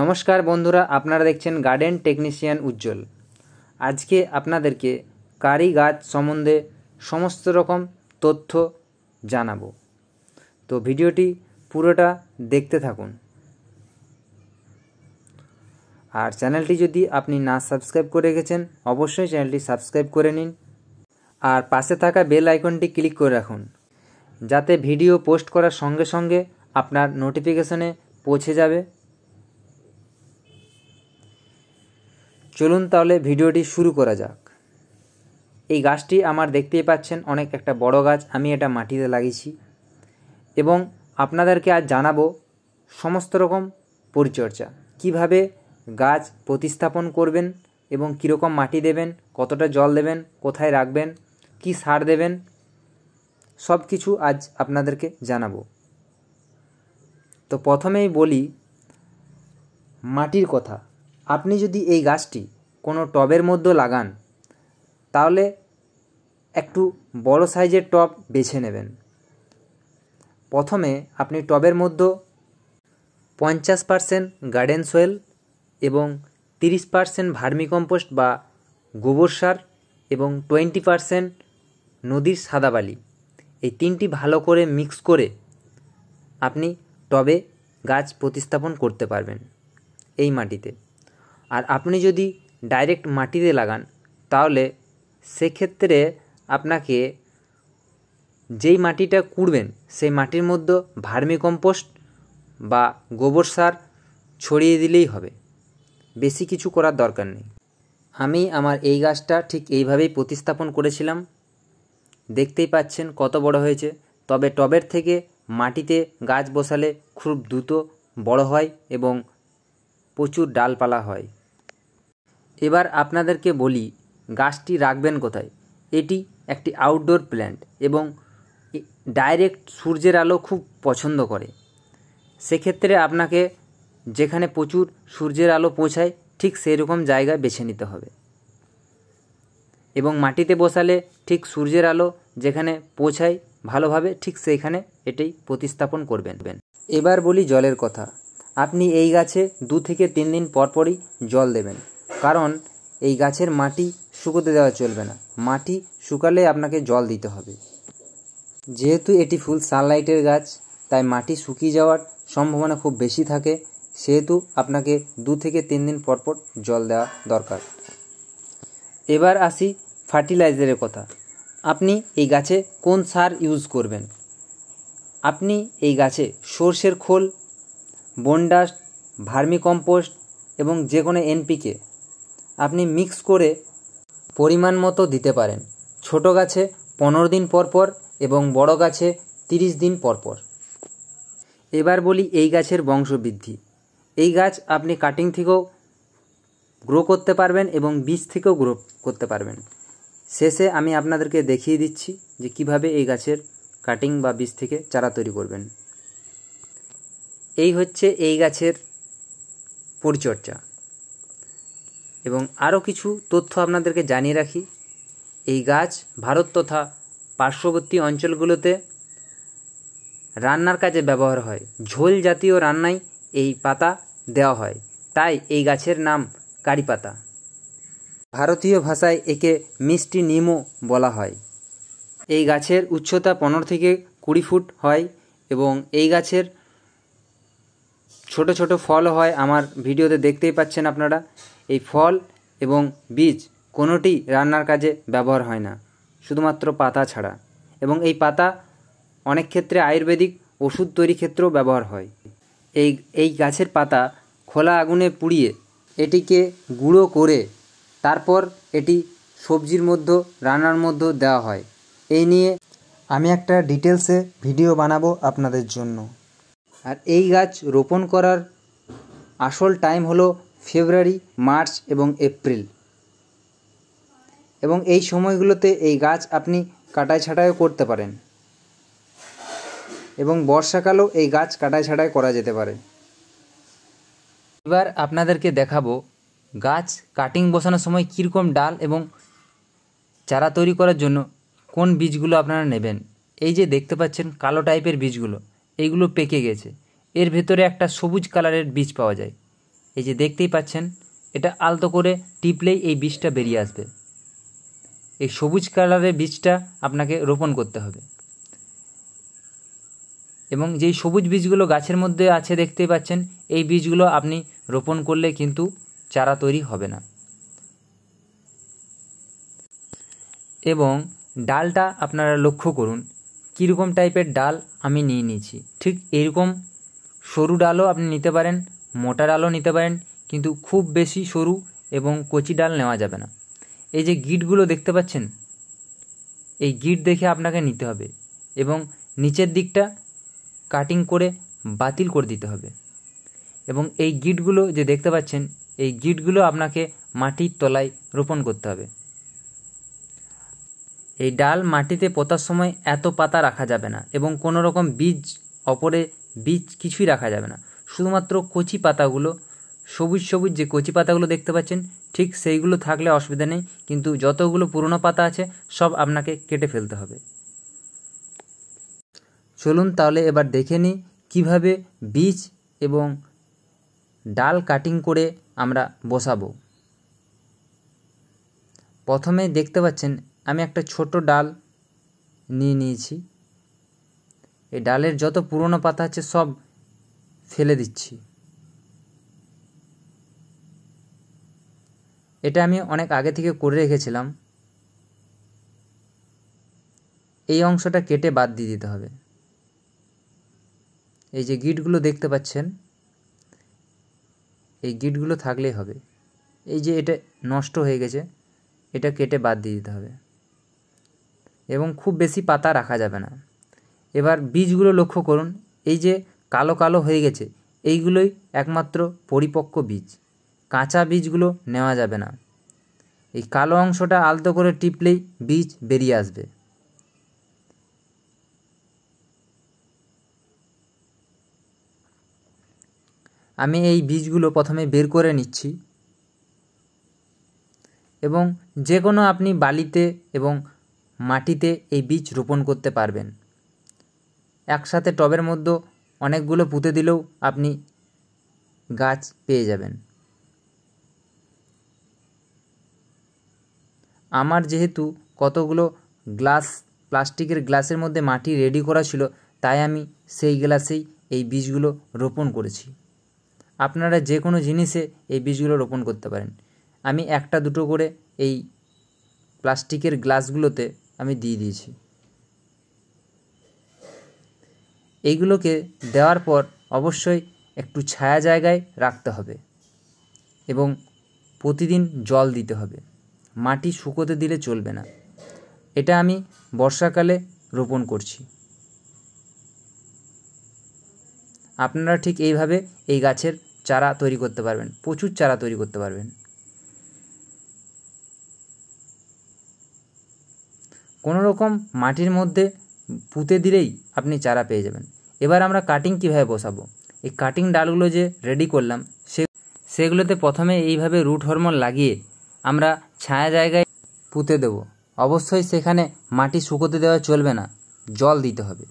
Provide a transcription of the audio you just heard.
নমস্কার বন্ধুরা আপনারা দেখছেন গার্ডেন টেকনিশিয়ান উজ্জ্বল আজকে আপনাদেরকে কারি গাছ সম্বন্ধে সমস্ত রকম তথ্য জানাবো তো ভিডিওটি পুরোটা দেখতে থাকুন আর চ্যানেলটি যদি আপনি না সাবস্ক্রাইব করে রেখেছেন অবশ্যই চ্যানেলটি সাবস্ক্রাইব করে নিন আর পাশে থাকা বেল আইকনটি ক্লিক করে রাখুন যাতে ভিডিও পোস্ট করার সঙ্গে সঙ্গে আপনার নোটিফিকেশনে পৌঁছে যাবে চলুন তাহলে ভিডিওটি শুরু করা যাক এই গাছটি আমার দেখতেই পাচ্ছেন অনেক একটা বড় গাছ আমি এটা মাটিতে লাগিয়েছি এবং আপনাদেরকে আজ জানাবো সমস্ত রকম পরিচর্যা কিভাবে গাছ প্রতিস্থাপন করবেন এবং কীরকম মাটি দেবেন কতটা জল দেবেন কোথায় রাখবেন কি সার দেবেন সব কিছু আজ আপনাদেরকে জানাবো তো প্রথমেই বলি মাটির কথা আপনি যদি এই গাছটি কোনো টবের মধ্যে লাগান তাহলে একটু বড় সাইজের টব বেছে নেবেন প্রথমে আপনি টবের মধ্যে পঞ্চাশ পার্সেন্ট গার্ডেন সোয়েল এবং তিরিশ পার্সেন্ট ভার্মিকম্পোস্ট বা গোবর সার এবং টোয়েন্টি পার্সেন্ট নদীর সাদাবালি এই তিনটি ভালো করে মিক্স করে আপনি টবে গাছ প্রতিস্থাপন করতে পারবেন এই মাটিতে আর আপনি যদি ডাইরেক্ট মাটিতে লাগান তাহলে সেক্ষেত্রে আপনাকে যেই মাটিটা কুড়বেন সেই মাটির মধ্যে ভার্মি কম্পোস্ট বা গোবর সার ছড়িয়ে দিলেই হবে বেশি কিছু করার দরকার নেই আমি আমার এই গাছটা ঠিক এইভাবেই প্রতিস্থাপন করেছিলাম দেখতেই পাচ্ছেন কত বড় হয়েছে তবে টবের থেকে মাটিতে গাছ বসালে খুব দ্রুত বড় হয় এবং প্রচুর ডালপালা হয় এবার আপনাদেরকে বলি গাছটি রাখবেন কোথায় এটি একটি আউটডোর প্ল্যান্ট এবং ডাইরেক্ট সূর্যের আলো খুব পছন্দ করে সেক্ষেত্রে আপনাকে যেখানে প্রচুর সূর্যের আলো পৌঁছায় ঠিক সেই রকম জায়গা বেছে নিতে হবে এবং মাটিতে বসালে ঠিক সূর্যের আলো যেখানে পৌঁছায় ভালোভাবে ঠিক সেইখানে এটাই প্রতিস্থাপন করবেন এবার বলি জলের কথা আপনি এই গাছে দু থেকে তিন দিন পরপরই জল দেবেন কারণ এই গাছের মাটি শুকোতে দেওয়া চলবে না মাটি শুকালে আপনাকে জল দিতে হবে যেহেতু এটি ফুল সানলাইটের গাছ তাই মাটি শুকিয়ে যাওয়ার সম্ভাবনা খুব বেশি থাকে সেহেতু আপনাকে দু থেকে তিন দিন পরপর জল দেওয়া দরকার এবার আসি ফার্টিলাইজারের কথা আপনি এই গাছে কোন সার ইউজ করবেন আপনি এই গাছে সর্ষের খোল বনডাস্ট ভার্মিকম্পোস্ট এবং যে কোনো এনপিকে আপনি মিক্স করে পরিমাণ মতো দিতে পারেন ছোট গাছে পনেরো দিন পরপর এবং বড় গাছে তিরিশ দিন পরপর এবার বলি এই গাছের বংশবৃদ্ধি এই গাছ আপনি কাটিং থেকেও গ্রো করতে পারবেন এবং বীজ থেকেও গ্রো করতে পারবেন শেষে আমি আপনাদেরকে দেখিয়ে দিচ্ছি যে কিভাবে এই গাছের কাটিং বা বীজ থেকে চারা তৈরি করবেন এই হচ্ছে এই গাছের পরিচর্যা এবং আরও কিছু তথ্য আপনাদেরকে জানিয়ে রাখি এই গাছ ভারত তথা পার্শ্ববর্তী অঞ্চলগুলোতে রান্নার কাজে ব্যবহার হয় ঝোল জাতীয় রান্নায় এই পাতা দেওয়া হয় তাই এই গাছের নাম কারি পাতা ভারতীয় ভাষায় একে মিষ্টি নিমও বলা হয় এই গাছের উচ্চতা পনেরো থেকে কুড়ি ফুট হয় এবং এই গাছের ছোট ছোট ফল হয় আমার ভিডিওতে দেখতেই পাচ্ছেন আপনারা এই ফল এবং বীজ কোনোটি রান্নার কাজে ব্যবহার হয় না শুধুমাত্র পাতা ছাড়া এবং এই পাতা অনেক ক্ষেত্রে আয়ুর্বেদিক ওষুধ তৈরি ক্ষেত্রেও ব্যবহার হয় এই এই গাছের পাতা খোলা আগুনে পুড়িয়ে এটিকে গুঁড়ো করে তারপর এটি সবজির মধ্যে রান্নার মধ্যে দেওয়া হয় এই নিয়ে আমি একটা ডিটেলসে ভিডিও বানাবো আপনাদের জন্য আর এই গাছ রোপণ করার আসল টাইম হলো ফেব্রুয়ারি মার্চ এবং এপ্রিল এবং এই সময়গুলোতে এই গাছ আপনি কাটাই ছাঁটাইও করতে পারেন এবং বর্ষাকালেও এই গাছ কাটাই ছাঁটাই করা যেতে পারে এবার আপনাদেরকে দেখাবো গাছ কাটিং বসানোর সময় কীরকম ডাল এবং চারা তৈরি করার জন্য কোন বীজগুলো আপনারা নেবেন এই যে দেখতে পাচ্ছেন কালো টাইপের বীজগুলো এইগুলো পেকে গেছে এর ভেতরে একটা সবুজ কালারের বীজ পাওয়া যায় এই যে দেখতেই পাচ্ছেন এটা আলতো করে টিপলেই এই বীজটা বেরিয়ে আসবে এই সবুজ কালারের বীজটা আপনাকে রোপণ করতে হবে এবং যেই সবুজ বীজগুলো গাছের মধ্যে আছে দেখতেই পাচ্ছেন এই বীজগুলো আপনি রোপণ করলে কিন্তু চারা তৈরি হবে না এবং ডালটা আপনারা লক্ষ্য করুন কীরকম টাইপের ডাল আমি নিয়ে নিয়েছি ঠিক এরকম সরু ডালও আপনি নিতে পারেন মোটা ডালও নিতে পারেন কিন্তু খুব বেশি সরু এবং কচি ডাল নেওয়া যাবে না এই যে গিটগুলো দেখতে পাচ্ছেন এই গিট দেখে আপনাকে নিতে হবে এবং নিচের দিকটা কাটিং করে বাতিল করে দিতে হবে এবং এই গিটগুলো যে দেখতে পাচ্ছেন এই গিটগুলো আপনাকে মাটির তলায় রোপণ করতে হবে এই ডাল মাটিতে পোতার সময় এত পাতা রাখা যাবে না এবং কোনো রকম বীজ অপরে বীজ কিছুই রাখা যাবে না শুধুমাত্র কচি পাতাগুলো সবুজ সবুজ যে কচি পাতাগুলো দেখতে পাচ্ছেন ঠিক সেইগুলো থাকলে অসুবিধা নেই কিন্তু যতগুলো পুরনো পাতা আছে সব আপনাকে কেটে ফেলতে হবে চলুন তাহলে এবার দেখে নিই কীভাবে বীজ এবং ডাল কাটিং করে আমরা বসাবো প্রথমে দেখতে পাচ্ছেন আমি একটা ছোট ডাল নিয়ে নিয়েছি এই ডালের যত পুরনো পাতা আছে সব ফেলে দিচ্ছি এটা আমি অনেক আগে থেকে করে রেখেছিলাম এই অংশটা কেটে বাদ দিয়ে দিতে হবে এই যে গিটগুলো দেখতে পাচ্ছেন এই গিটগুলো থাকলেই হবে এই যে এটা নষ্ট হয়ে গেছে এটা কেটে বাদ দিয়ে দিতে হবে এবং খুব বেশি পাতা রাখা যাবে না এবার বীজগুলো লক্ষ্য করুন এই যে কালো কালো হয়ে গেছে এইগুলোই একমাত্র পরিপক্ক বীজ কাঁচা বীজগুলো নেওয়া যাবে না এই কালো অংশটা আলতো করে টিপলেই বীজ বেরিয়ে আসবে আমি এই বীজগুলো প্রথমে বের করে নিচ্ছি এবং যে কোনো আপনি বালিতে এবং মাটিতে এই বীজ রোপণ করতে পারবেন একসাথে টবের মধ্যে অনেকগুলো পুঁতে দিলেও আপনি গাছ পেয়ে যাবেন আমার যেহেতু কতগুলো গ্লাস প্লাস্টিকের গ্লাসের মধ্যে মাটি রেডি করা ছিল তাই আমি সেই গ্লাসেই এই বীজগুলো রোপণ করেছি আপনারা যে কোনো জিনিসে এই বীজগুলো রোপণ করতে পারেন আমি একটা দুটো করে এই প্লাস্টিকের গ্লাসগুলোতে আমি দিয়ে দিয়েছি এইগুলোকে দেওয়ার পর অবশ্যই একটু ছায়া জায়গায় রাখতে হবে এবং প্রতিদিন জল দিতে হবে মাটি শুকোতে দিলে চলবে না এটা আমি বর্ষাকালে রোপণ করছি আপনারা ঠিক এইভাবে এই গাছের চারা তৈরি করতে পারবেন প্রচুর চারা তৈরি করতে পারবেন কোনো রকম মাটির মধ্যে পুঁতে দিলেই আপনি চারা পেয়ে যাবেন এবার আমরা কাটিং কিভাবে বসাবো এই কাটিং ডালগুলো যে রেডি করলাম সে সেগুলোতে প্রথমে এইভাবে রুট হরমোন লাগিয়ে আমরা ছায়া জায়গায় পুঁতে দেব অবশ্যই সেখানে মাটি শুকোতে দেওয়া চলবে না জল দিতে হবে